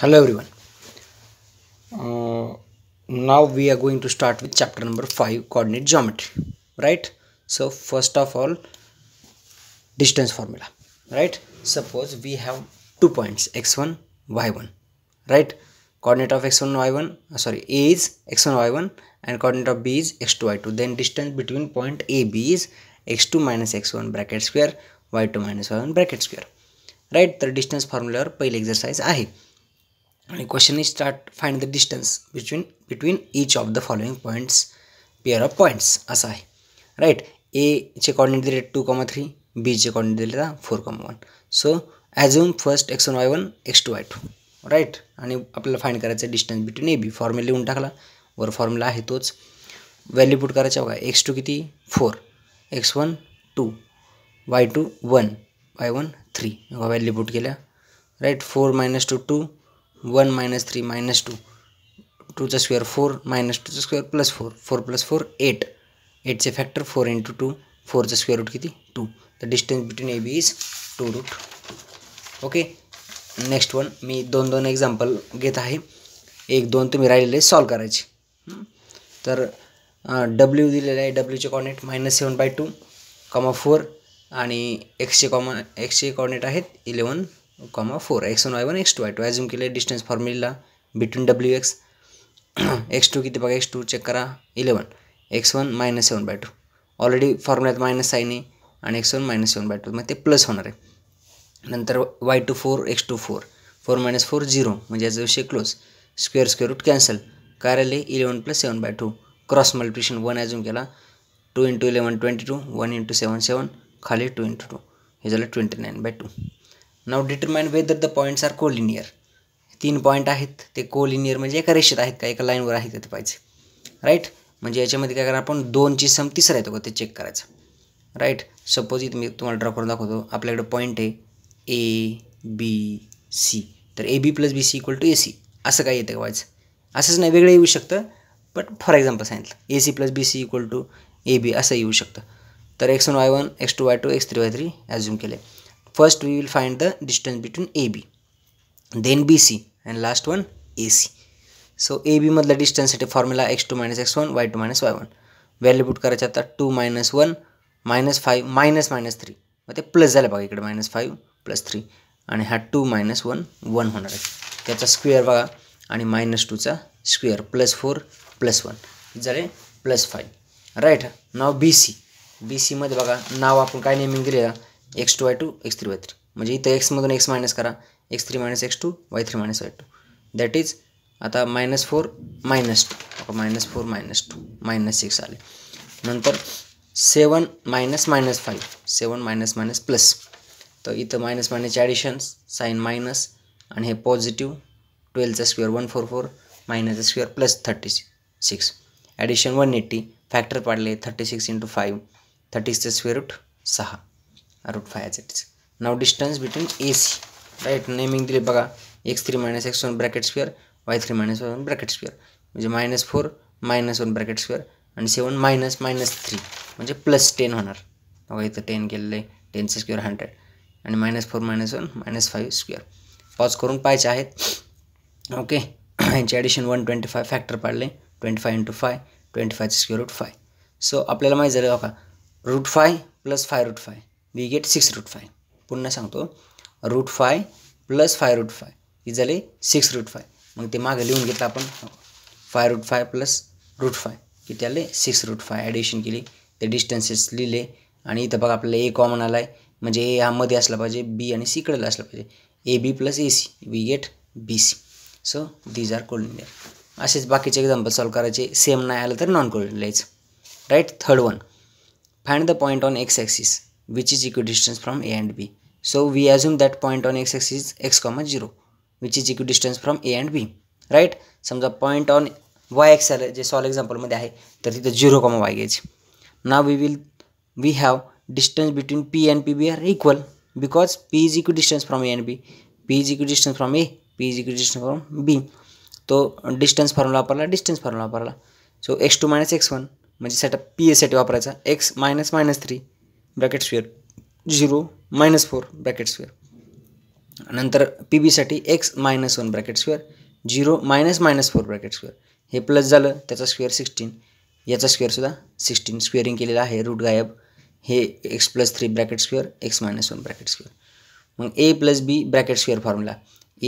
hello everyone uh, now we are going to start with chapter number 5 coordinate geometry right so first of all distance formula right suppose we have two points x1 y1 right coordinate of x1 y1 uh, sorry a is x1 y1 and coordinate of b is x2 y2 then distance between point a b is x2 minus x1 bracket square y2 minus y1 bracket square right The distance formula or पहिली exercise. i आणि question is start find the distance between between each of the following points pair of points असं आहे right एचे coordinate दिले two comma three बीचे coordinate दिलेला four comma one so assume first x one y one x two y two right आणि आपल्याला find करायचं distance between A B formula लिहून टाकला वर फॉर्म्युला आहे तोच व्हॅल्यू पुट करायचा बघा एक्स टू किती four x one two y two one y one three बघा व्हॅल्यू पुट केल्या right four minus two two one minus three minus two टूचा स्क्वेअर फोर मायनस टूचा square plus four four plus four eight एटचे factor four into two फोरचा square root किती two तर distance between A B is two root okay next one मी दोन दोन example घेत आहे एक दोन तुम्ही राहिलेले सॉल्व करायचे तर डब्ल्यू दिलेलं आहे डब्ल्यूचे coordinate minus seven by two comma four आणि एक्सचे कॉमा एक्सचे कॉर्नेट आहेत eleven comma four x one y one x two y two assume केले distance formula between W X x two किती बघा एक्स टू चेक करा eleven x one minus seven by two already फॉर्म्युल्यात minus sign आहे आणि x one minus seven by two मग ते plus होणार आहे नंतर Y to four x two four four minus four zero म्हणजे याचा विषय close square square root cancel काय राहिले eleven plus seven by two cross multiplication one assume केला two into eleven twenty two one into seven seven खाली two into two हे झालं twenty nine by two now determine whether the points are collinear तीन point आहेत ते collinear म्हणजे एका रेषेत आहेत का एका लाईनवर आहेत ते पाहिजे राईट म्हणजे याच्यामध्ये काय करा आपण दोनची सम तिसरा येतो का ते चेक करायचं राईट सपोज इथे मी तुम्हाला ड्रॉ करून दाखवतो आपल्याकडे पॉईंट आहे ए बी सी तर A B plus B C equal to A C असं काय येतं का व्हायचं असंच नाही वेगळं येऊ शकतं बट फॉर एक्झाम्पल सांगितलं A C plus B C equal to A B असं येऊ शकतं तर x one y one x two y two x three y three assume केले first will find the distance find A B then B C and last one A C so A बीमधला डिस्टन्ससाठी formula x two minus x one y two minus y one value करायचं आता two minus one minus five minus minus three मग ते plus झालं बघा इकडे minus five plus three आणि हा टू मायनस वन वन होणार आहे त्याचा स्क्वेअर बघा आणि मायनस टूचा square plus four plus one झाले plus five right now B C B सीमध्ये बघा नाव आपण काय नेहमी दिलेलं x two y two x three y three म्हणजे इथं एक्समधून एक्स मायनस करा x three minus x two y three minus y two that is आता minus four minus two minus four minus two minus six आले नंतर seven minus minus five सेवन minus minus plus तर इथं minus मायनसचे additions sign minus आणि हे positive ट्वेल्थचा square one four four मायनसचा square plus thirty six addition one eighty factor पाडले thirty six into five thirty सिक्सचं स्क्वेअर रूट सहा root five as it is now distance between A C right naming दिले बघा x three minus x one bracket square y three minus one bracket square म्हणजे minus four minus one bracket square आणि seven minus minus three म्हणजे plus ten होणार बघा इथं ten केलेलं आहे टेनचं स्क्वेअर हंड्रेड आणि minus four minus one minus five square pause करून पाहायचे आहेत ओके यांचे addition one twenty five factor पाडले twenty five into five twenty फायचं स्क्वेअर रूट फाय सो आपल्याला माहीत झालं बघा root five plus five root five we get six root five पुन्हा सांगतो root five plus five root five हे झाले सिक्स रूट फाय मग ते मागे लिहून घेतलं आपण five root five plus root five किती आले सिक्स रूट फाय ॲडिशन केली ते डिस्टन्सेस लिहिले आणि इथं बघा आपल्याला ए कॉमन आला आहे म्हणजे ए हा मध्ये असला पाहिजे बी आणि सी कडेला असला पाहिजे A B plus A C we get B C so these are collinear असेच बाकीचे एक्झाम्पल सॉल्व करायचे सेम नाही आलं तर नॉन कोलिनियरच right third one find the point on x axis which is equidistant from A and B. So we assume that point on x axis is x comma 0 which is equidistant from A and B right समजा point on y x आलं जे solve एक्झाम्पलमध्ये आहे तर तिथं zero comma y घ्यायची ना we will we have distance between P and P B are equal because P is equidistant from A and B P is equal distance from A P is equidistant from B तो distance formula वापरला distance formula वापरला so x two minus x one म्हणजे set P एसाठी वापरायचा x minus minus three bracket square zero minus four bracket square नंतर P बीसाठी x minus one bracket square zero minus minus four bracket square हे plus झालं त्याचा square sixteen याचा स्क्वेअरसुद्धा sixteen squaring केलेला आहे रूट गायब हे x plus three bracket square x minus one bracket square मग a plus b bracket square formula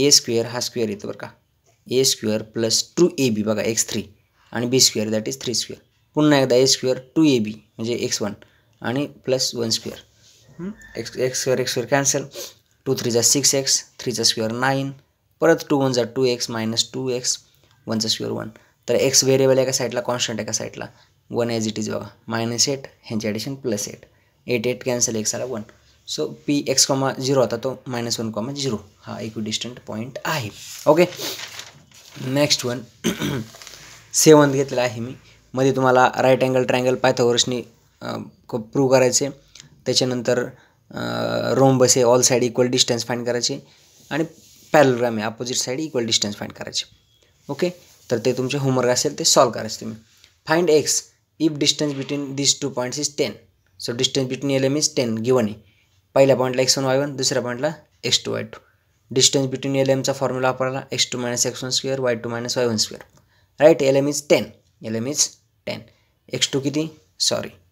a square हा स्क्वेअर येतो बरं का a square plus two A b बघा एक्स थ्री आणि b square that is three square पुन्हा एकदा a square two A b म्हणजे एक्स वन आणि plus one square x x square x square cancel two थ्रीचा six x थ्रीचा square nine परत two वनचा two x minus two x वनचा square one तर एक्स व्हेरिएबल एका साईडला कॉन्स्टंट एका साईडला वन एज इट इज बघा मायनस एट ह्यांची addition plus eight eight eight cancel x आला one so P x comma zero होता तो मायनस वन कॉमा झिरो हा एक डिस्टंट पॉईंट आहे ओके नेक्स्ट वन सेवन घेतलेला आहे मी मध्ये तुम्हाला राईट अँगल ट्रँगल पायथोवर्सनी प्रूव्ह करायचे त्याच्यानंतर रोमबस हे all side equal distance find करायचे आणि पॅरलग्राम आहे opposite side equal distance find करायचे ओके तर ते तुमचे होमवर्क असेल ते सॉल्व करायचे तुम्ही find x if distance between this two points is ten so distance between L M is ten given आहे पहिल्या पॉईंटला एक्स वन वाय वन दुसऱ्या पॉईंटला x two y two distance between L एमचा फॉर्म्युला वापरला x two minus x one square Y two minus y one square right L M is ten L M is ten x two किती sorry